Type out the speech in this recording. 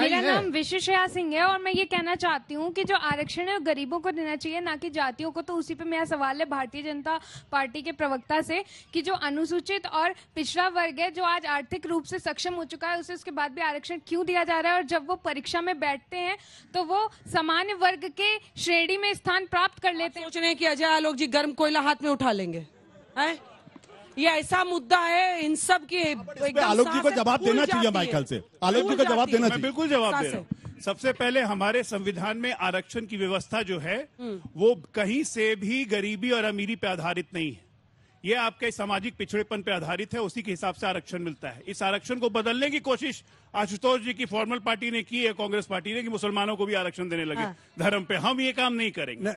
मेरा नाम विश्व श्रेया सिंह है और मैं ये कहना चाहती हूँ कि जो आरक्षण है गरीबों को देना चाहिए ना कि जातियों को तो उसी पे मेरा सवाल है भारतीय जनता पार्टी के प्रवक्ता से कि जो अनुसूचित और पिछड़ा वर्ग है जो आज आर्थिक रूप से सक्षम हो चुका है उसे उसके बाद भी आरक्षण क्यों दिया जा रहा है और जब वो परीक्षा में बैठते हैं तो वो सामान्य वर्ग के श्रेणी में स्थान प्राप्त कर लेते हैं सोच रहे हैं कि अजय आलोक जी गर्म कोयला हाथ में उठा लेंगे है? ये ऐसा मुद्दा है इन सब की हाँ, आलोक जी को जवाब देना चाहिए माइकल से आलोक जी को जवाब देना चाहिए बिल्कुल जवाब दे रहा हूँ सबसे पहले हमारे संविधान में आरक्षण की व्यवस्था जो है हम्म। वो कहीं से भी गरीबी और अमीरी पे आधारित नहीं है ये आपके सामाजिक पिछड़ेपन पे आधारित है उसी के हिसाब से आरक्षण मिलता है इस आरक्षण को बदलने की कोशिश आशुतोष जी की फॉर्मल पार्टी ने की है कांग्रेस पार्टी ने कि मुसलमानों को भी आरक्षण देने लगे हाँ। धर्म पे हम ये काम नहीं करेंगे